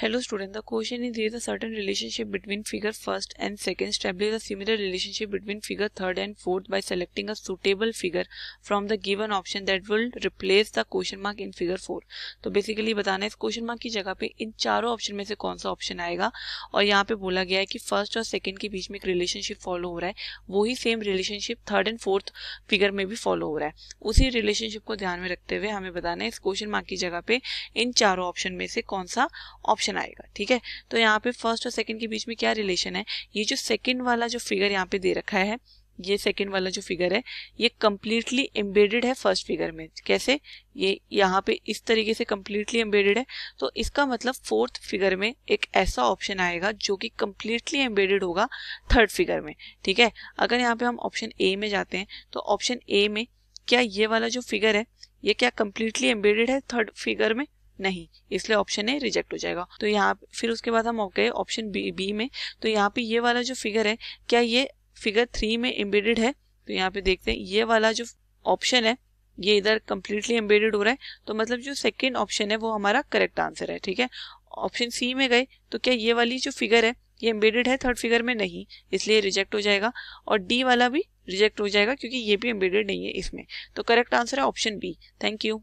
Hello student, the question is there is a certain relationship between figure first and second. Establish a similar relationship between figure third and fourth by selecting a suitable figure from the given option that will replace the question mark in figure four. तो basically बताना है इस question mark की जगह पे इन चारों option में से कौन सा option आएगा और यहाँ पे बोला गया है कि first और second के बीच में एक relationship follow हो रहा है वही same relationship third and fourth figure में भी follow हो रहा है उसी relationship को ध्यान में रखते हुए हमें बताना है इस question mark की जगह पे इन चारों option में से कौन सा option रिलेशन आएगा ठीक है तो यहाँ पे फर्स्ट और सेकंड के बीच में क्या रिलेशन है ये जो सेकंड वाला जो फिगर यहाँ पे दे रखा है ये सेकंड वाला जो फिगर है ये कम्प्लीटली एम्बेडेड है फर्स्ट फिगर में कैसे ये यहाँ पे इस तरीके से कम्प्लीटली एम्बेडेड है तो इसका मतलब फोर्थ फिगर में एक ऐसा ऑप्शन आएगा जो कि कम्प्लीटली एम्बेडेड होगा थर्ड फिगर में ठीक है अगर यहाँ पे हम ऑप्शन ए में जाते हैं तो ऑप्शन ए में क्या ये वाला जो फिगर है ये क्या कम्प्लीटली एम्बेडेड है थर्ड फिगर में नहीं इसलिए ऑप्शन ए रिजेक्ट हो जाएगा तो यहाँ फिर उसके बाद हम गए ऑप्शन बी बी में तो यहाँ पे ये वाला जो फिगर है क्या ये फिगर थ्री में एम्बेडेड है तो यहाँ पे देखते हैं ये वाला जो ऑप्शन है ये इधर कम्प्लीटली एम्बेडेड हो रहा है तो मतलब जो सेकेंड ऑप्शन है वो हमारा करेक्ट आंसर है ठीक है ऑप्शन सी में गए तो क्या ये वाली जो फिगर है ये एम्बेडेड है थर्ड फिगर में नहीं इसलिए रिजेक्ट हो जाएगा और डी वाला भी रिजेक्ट हो जाएगा क्योंकि ये भी एम्बेडेड नहीं है इसमें तो करेक्ट आंसर है ऑप्शन बी थैंक यू